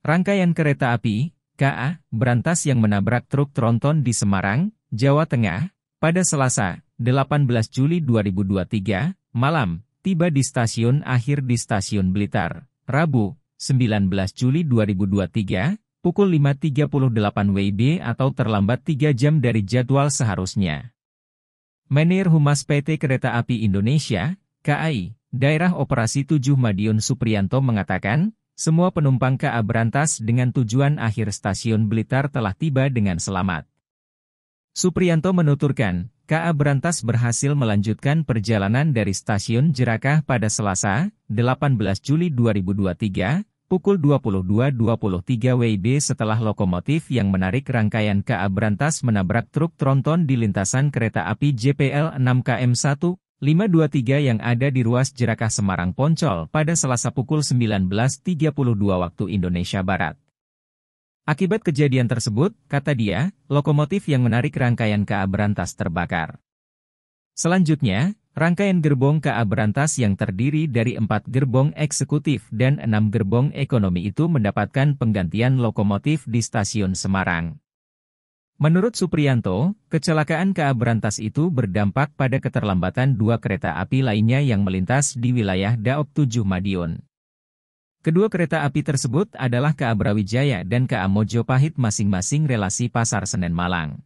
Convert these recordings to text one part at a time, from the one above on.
Rangkaian kereta api, KA, berantas yang menabrak truk tronton di Semarang, Jawa Tengah, pada Selasa, 18 Juli 2023, malam, tiba di stasiun akhir di stasiun Blitar, Rabu, 19 Juli 2023, pukul 5.38 WIB atau terlambat 3 jam dari jadwal seharusnya. Menir Humas PT Kereta Api Indonesia, KAI, Daerah Operasi 7 Madiun Suprianto mengatakan, semua penumpang KA Berantas dengan tujuan akhir stasiun Blitar telah tiba dengan selamat. Suprianto menuturkan, KA Berantas berhasil melanjutkan perjalanan dari stasiun Jerakah pada Selasa, 18 Juli 2023, pukul 22.23 WIB setelah lokomotif yang menarik rangkaian KA Berantas menabrak truk tronton di lintasan kereta api JPL 6KM1 523 yang ada di ruas Jerakah Semarang Poncol pada Selasa pukul 19.32 waktu Indonesia Barat. Akibat kejadian tersebut, kata dia, lokomotif yang menarik rangkaian KA Berantas terbakar. Selanjutnya, rangkaian gerbong KA Berantas yang terdiri dari empat gerbong eksekutif dan enam gerbong ekonomi itu mendapatkan penggantian lokomotif di stasiun Semarang. Menurut Supriyanto, kecelakaan KA Berantas itu berdampak pada keterlambatan dua kereta api lainnya yang melintas di wilayah daob 7 Madiun. Kedua kereta api tersebut adalah KA Brawijaya dan KA Mojopahit masing-masing relasi Pasar Senen Malang.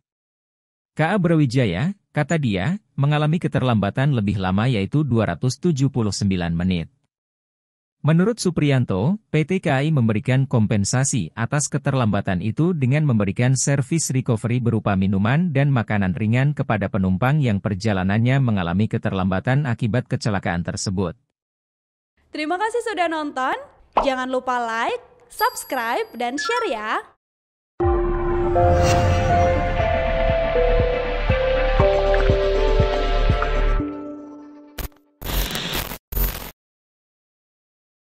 KA Brawijaya, kata dia, mengalami keterlambatan lebih lama yaitu 279 menit. Menurut Suprianto, PT KAI memberikan kompensasi atas keterlambatan itu dengan memberikan servis recovery berupa minuman dan makanan ringan kepada penumpang yang perjalanannya mengalami keterlambatan akibat kecelakaan tersebut. Terima kasih sudah nonton. Jangan lupa like, subscribe, dan share ya.